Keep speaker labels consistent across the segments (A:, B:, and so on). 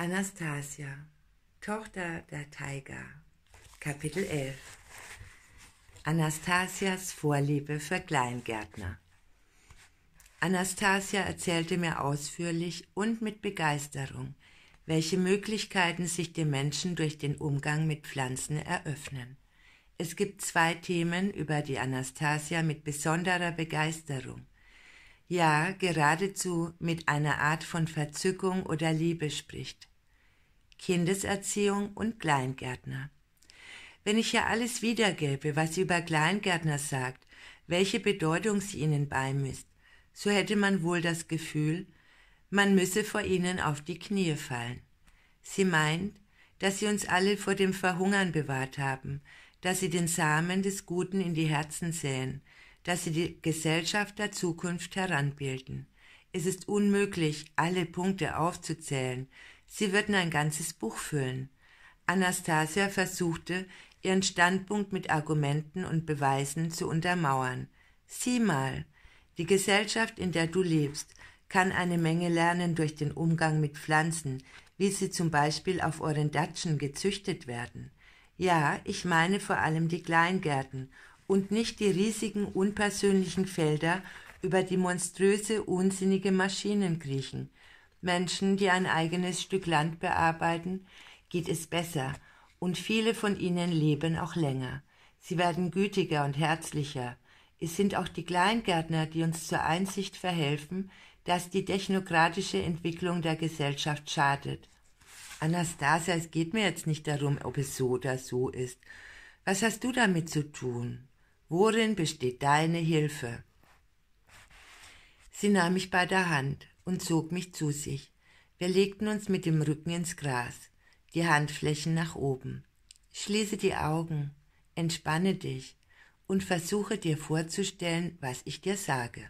A: Anastasia, Tochter der Taiga, Kapitel 11 Anastasias Vorliebe für Kleingärtner Anastasia erzählte mir ausführlich und mit Begeisterung, welche Möglichkeiten sich dem Menschen durch den Umgang mit Pflanzen eröffnen. Es gibt zwei Themen, über die Anastasia mit besonderer Begeisterung – ja geradezu mit einer Art von Verzückung oder Liebe spricht. Kindeserziehung und Kleingärtner. Wenn ich ja alles wiedergäbe, was sie über Kleingärtner sagt, welche Bedeutung sie ihnen beimisst, so hätte man wohl das Gefühl, man müsse vor ihnen auf die Knie fallen. Sie meint, dass sie uns alle vor dem Verhungern bewahrt haben, dass sie den Samen des Guten in die Herzen säen, dass sie die Gesellschaft der Zukunft heranbilden. Es ist unmöglich, alle Punkte aufzuzählen. Sie würden ein ganzes Buch füllen. Anastasia versuchte, ihren Standpunkt mit Argumenten und Beweisen zu untermauern. Sieh mal, die Gesellschaft, in der du lebst, kann eine Menge lernen durch den Umgang mit Pflanzen, wie sie zum Beispiel auf euren Datschen gezüchtet werden. Ja, ich meine vor allem die Kleingärten und nicht die riesigen unpersönlichen Felder, über die monströse, unsinnige Maschinen kriechen. Menschen, die ein eigenes Stück Land bearbeiten, geht es besser, und viele von ihnen leben auch länger. Sie werden gütiger und herzlicher. Es sind auch die Kleingärtner, die uns zur Einsicht verhelfen, dass die technokratische Entwicklung der Gesellschaft schadet. Anastasia, es geht mir jetzt nicht darum, ob es so oder so ist. Was hast du damit zu tun? Worin besteht deine Hilfe? Sie nahm mich bei der Hand und zog mich zu sich. Wir legten uns mit dem Rücken ins Gras, die Handflächen nach oben. Schließe die Augen, entspanne dich und versuche dir vorzustellen, was ich dir sage.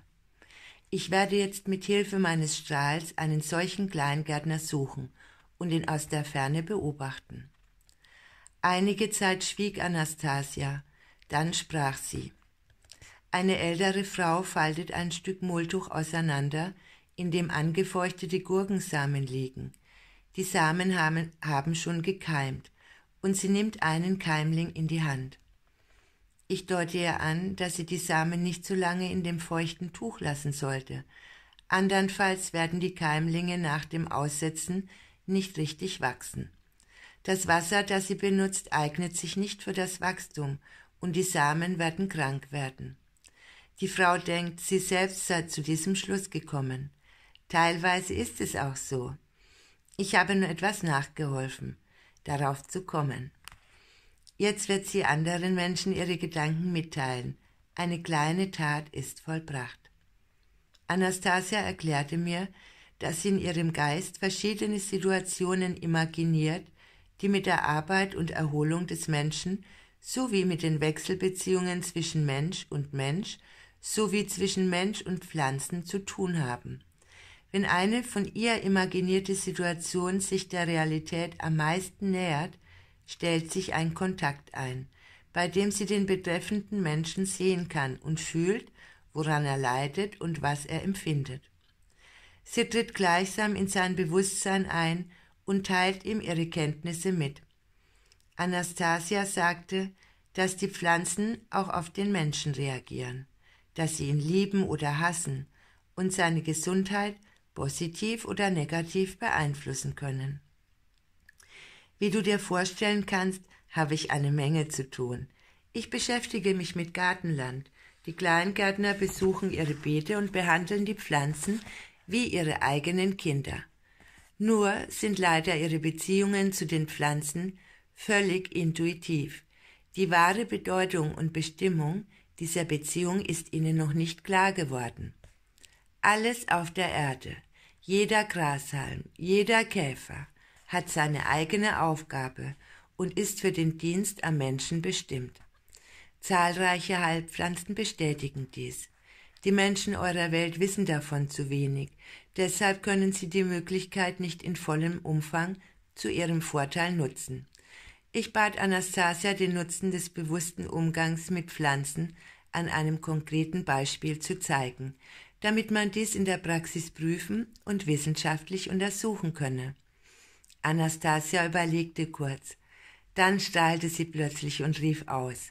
A: Ich werde jetzt mit Hilfe meines Strahls einen solchen Kleingärtner suchen und ihn aus der Ferne beobachten. Einige Zeit schwieg Anastasia, dann sprach sie. Eine ältere Frau faltet ein Stück Mulltuch auseinander, in dem angefeuchtete Gurkensamen liegen. Die Samen haben, haben schon gekeimt, und sie nimmt einen Keimling in die Hand. Ich deute ihr an, dass sie die Samen nicht zu lange in dem feuchten Tuch lassen sollte. Andernfalls werden die Keimlinge nach dem Aussetzen nicht richtig wachsen. Das Wasser, das sie benutzt, eignet sich nicht für das Wachstum und die Samen werden krank werden. Die Frau denkt, sie selbst sei zu diesem Schluss gekommen. Teilweise ist es auch so. Ich habe nur etwas nachgeholfen, darauf zu kommen. Jetzt wird sie anderen Menschen ihre Gedanken mitteilen. Eine kleine Tat ist vollbracht. Anastasia erklärte mir, dass sie in ihrem Geist verschiedene Situationen imaginiert, die mit der Arbeit und Erholung des Menschen sowie mit den Wechselbeziehungen zwischen Mensch und Mensch sowie zwischen Mensch und Pflanzen zu tun haben. Wenn eine von ihr imaginierte Situation sich der Realität am meisten nähert, stellt sich ein Kontakt ein, bei dem sie den betreffenden Menschen sehen kann und fühlt, woran er leidet und was er empfindet. Sie tritt gleichsam in sein Bewusstsein ein und teilt ihm ihre Kenntnisse mit. Anastasia sagte, dass die Pflanzen auch auf den Menschen reagieren, dass sie ihn lieben oder hassen und seine Gesundheit positiv oder negativ beeinflussen können. Wie du dir vorstellen kannst, habe ich eine Menge zu tun. Ich beschäftige mich mit Gartenland. Die Kleingärtner besuchen ihre Beete und behandeln die Pflanzen wie ihre eigenen Kinder. Nur sind leider ihre Beziehungen zu den Pflanzen völlig intuitiv. Die wahre Bedeutung und Bestimmung dieser Beziehung ist ihnen noch nicht klar geworden. Alles auf der Erde, jeder Grashalm, jeder Käfer hat seine eigene Aufgabe und ist für den Dienst am Menschen bestimmt. Zahlreiche Heilpflanzen bestätigen dies. Die Menschen eurer Welt wissen davon zu wenig, deshalb können sie die Möglichkeit nicht in vollem Umfang zu ihrem Vorteil nutzen. Ich bat Anastasia, den Nutzen des bewussten Umgangs mit Pflanzen an einem konkreten Beispiel zu zeigen, damit man dies in der Praxis prüfen und wissenschaftlich untersuchen könne. Anastasia überlegte kurz. Dann strahlte sie plötzlich und rief aus.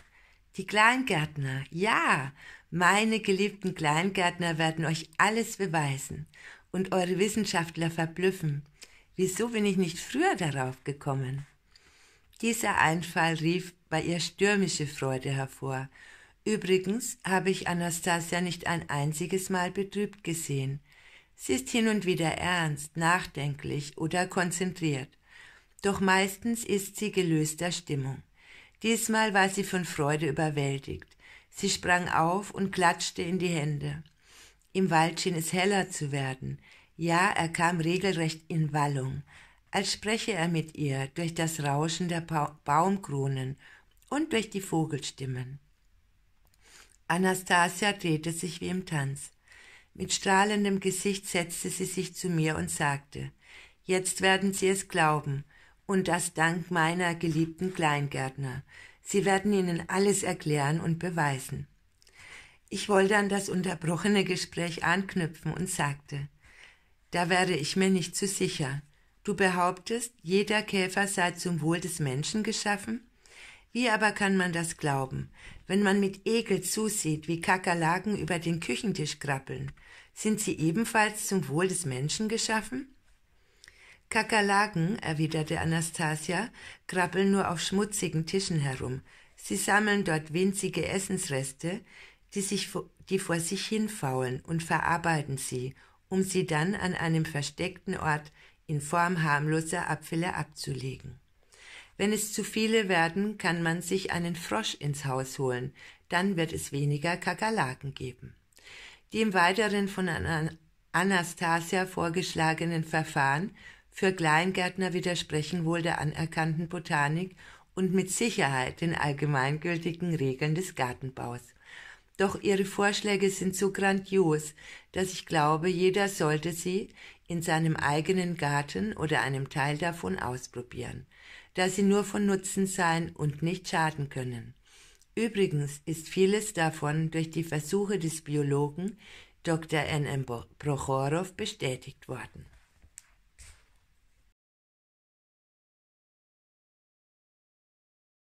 A: Die Kleingärtner, ja, meine geliebten Kleingärtner werden euch alles beweisen und eure Wissenschaftler verblüffen. Wieso bin ich nicht früher darauf gekommen? Dieser Einfall rief bei ihr stürmische Freude hervor. Übrigens habe ich Anastasia nicht ein einziges Mal betrübt gesehen. Sie ist hin und wieder ernst, nachdenklich oder konzentriert. Doch meistens ist sie gelöster Stimmung. Diesmal war sie von Freude überwältigt. Sie sprang auf und klatschte in die Hände. Im Wald schien es heller zu werden. Ja, er kam regelrecht in Wallung als spreche er mit ihr durch das Rauschen der pa Baumkronen und durch die Vogelstimmen. Anastasia drehte sich wie im Tanz. Mit strahlendem Gesicht setzte sie sich zu mir und sagte, Jetzt werden Sie es glauben, und das dank meiner geliebten Kleingärtner. Sie werden Ihnen alles erklären und beweisen. Ich wollte an das unterbrochene Gespräch anknüpfen und sagte, da wäre ich mir nicht zu sicher. Du behauptest, jeder Käfer sei zum Wohl des Menschen geschaffen? Wie aber kann man das glauben, wenn man mit Ekel zusieht, wie Kakerlaken über den Küchentisch krabbeln? Sind sie ebenfalls zum Wohl des Menschen geschaffen? Kakerlaken, erwiderte Anastasia, krabbeln nur auf schmutzigen Tischen herum. Sie sammeln dort winzige Essensreste, die, sich, die vor sich hinfaulen und verarbeiten sie, um sie dann an einem versteckten Ort in Form harmloser Abfälle abzulegen. Wenn es zu viele werden, kann man sich einen Frosch ins Haus holen, dann wird es weniger Kakerlaken geben. Die im weiteren von Anastasia vorgeschlagenen Verfahren für Kleingärtner widersprechen wohl der anerkannten Botanik und mit Sicherheit den allgemeingültigen Regeln des Gartenbaus. Doch ihre Vorschläge sind so grandios, dass ich glaube, jeder sollte sie in seinem eigenen Garten oder einem Teil davon ausprobieren, da sie nur von Nutzen sein und nicht schaden können. Übrigens ist vieles davon durch die Versuche des Biologen Dr. N. M. Prochorow bestätigt worden.